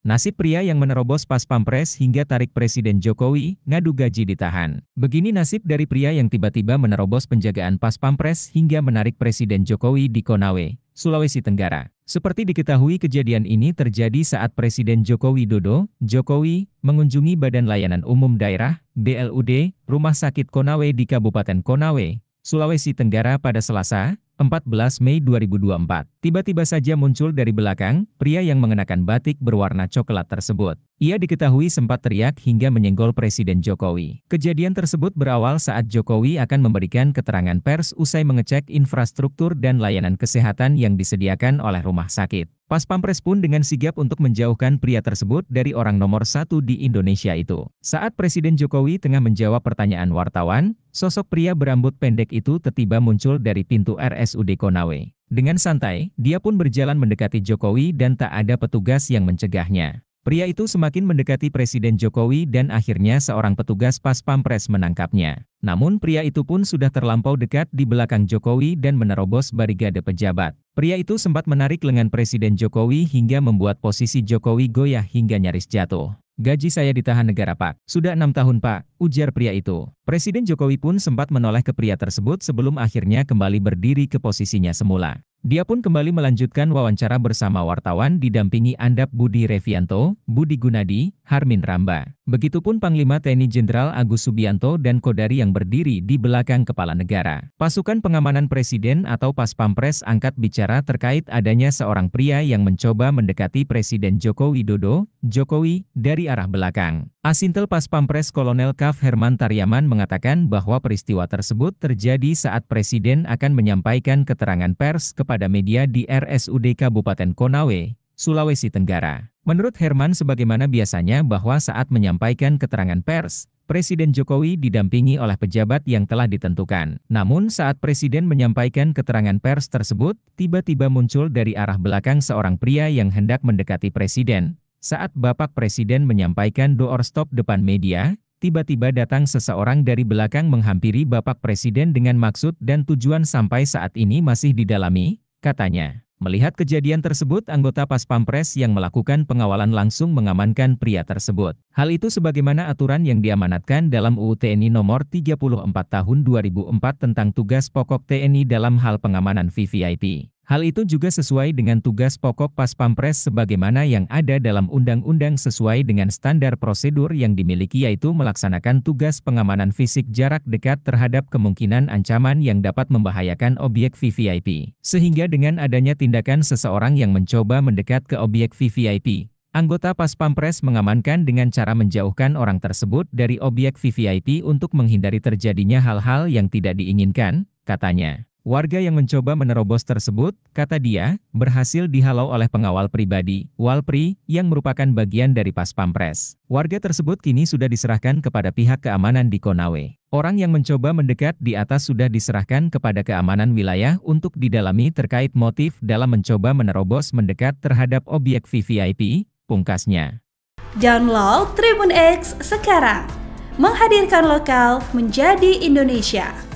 Nasib pria yang menerobos pas pampres hingga tarik Presiden Jokowi, ngadu gaji ditahan. Begini nasib dari pria yang tiba-tiba menerobos penjagaan pas pampres hingga menarik Presiden Jokowi di Konawe, Sulawesi Tenggara. Seperti diketahui kejadian ini terjadi saat Presiden Jokowi Dodo Jokowi, mengunjungi Badan Layanan Umum Daerah, BLUD, Rumah Sakit Konawe di Kabupaten Konawe, Sulawesi Tenggara pada Selasa, 14 Mei 2024, tiba-tiba saja muncul dari belakang, pria yang mengenakan batik berwarna coklat tersebut. Ia diketahui sempat teriak hingga menyenggol Presiden Jokowi. Kejadian tersebut berawal saat Jokowi akan memberikan keterangan pers usai mengecek infrastruktur dan layanan kesehatan yang disediakan oleh rumah sakit. Pas Pampres pun dengan sigap untuk menjauhkan pria tersebut dari orang nomor satu di Indonesia itu. Saat Presiden Jokowi tengah menjawab pertanyaan wartawan, sosok pria berambut pendek itu tiba muncul dari pintu RSUD Konawe. Dengan santai, dia pun berjalan mendekati Jokowi dan tak ada petugas yang mencegahnya. Pria itu semakin mendekati Presiden Jokowi dan akhirnya seorang petugas pas pampres menangkapnya. Namun pria itu pun sudah terlampau dekat di belakang Jokowi dan menerobos barigade pejabat. Pria itu sempat menarik lengan Presiden Jokowi hingga membuat posisi Jokowi goyah hingga nyaris jatuh. Gaji saya ditahan negara pak. Sudah enam tahun pak, ujar pria itu. Presiden Jokowi pun sempat menoleh ke pria tersebut sebelum akhirnya kembali berdiri ke posisinya semula. Dia pun kembali melanjutkan wawancara bersama wartawan didampingi Andap Budi Revianto, Budi Gunadi, Harmin Ramba. Begitupun Panglima TNI Jenderal Agus Subianto dan Kodari yang berdiri di belakang kepala negara. Pasukan pengamanan presiden atau Pas Pampres angkat bicara terkait adanya seorang pria yang mencoba mendekati Presiden Joko Widodo, Jokowi, dari arah belakang. Asintel Pas Pampres Kolonel Kaf Herman Taryaman mengatakan mengatakan bahwa peristiwa tersebut terjadi saat Presiden akan menyampaikan keterangan pers kepada media di RSUD Kabupaten Konawe, Sulawesi Tenggara. Menurut Herman sebagaimana biasanya bahwa saat menyampaikan keterangan pers, Presiden Jokowi didampingi oleh pejabat yang telah ditentukan. Namun saat Presiden menyampaikan keterangan pers tersebut, tiba-tiba muncul dari arah belakang seorang pria yang hendak mendekati Presiden. Saat Bapak Presiden menyampaikan door stop depan media, tiba-tiba datang seseorang dari belakang menghampiri Bapak Presiden dengan maksud dan tujuan sampai saat ini masih didalami, katanya. Melihat kejadian tersebut, anggota Pas Pampres yang melakukan pengawalan langsung mengamankan pria tersebut. Hal itu sebagaimana aturan yang diamanatkan dalam UU TNI Nomor 34 Tahun 2004 tentang tugas pokok TNI dalam hal pengamanan VVIP. Hal itu juga sesuai dengan tugas pokok Pas Pampres sebagaimana yang ada dalam undang-undang sesuai dengan standar prosedur yang dimiliki yaitu melaksanakan tugas pengamanan fisik jarak dekat terhadap kemungkinan ancaman yang dapat membahayakan objek VVIP. Sehingga dengan adanya tindakan seseorang yang mencoba mendekat ke objek VVIP, Anggota Pas Pampres mengamankan dengan cara menjauhkan orang tersebut dari objek VVIP untuk menghindari terjadinya hal-hal yang tidak diinginkan, katanya. Warga yang mencoba menerobos tersebut, kata dia, berhasil dihalau oleh pengawal pribadi, Walpri, yang merupakan bagian dari Pas Pampres. Warga tersebut kini sudah diserahkan kepada pihak keamanan di Konawe. Orang yang mencoba mendekat di atas sudah diserahkan kepada keamanan wilayah untuk didalami terkait motif dalam mencoba menerobos mendekat terhadap objek VVIP, pungkasnya. Download Tribun X sekarang, menghadirkan lokal menjadi Indonesia.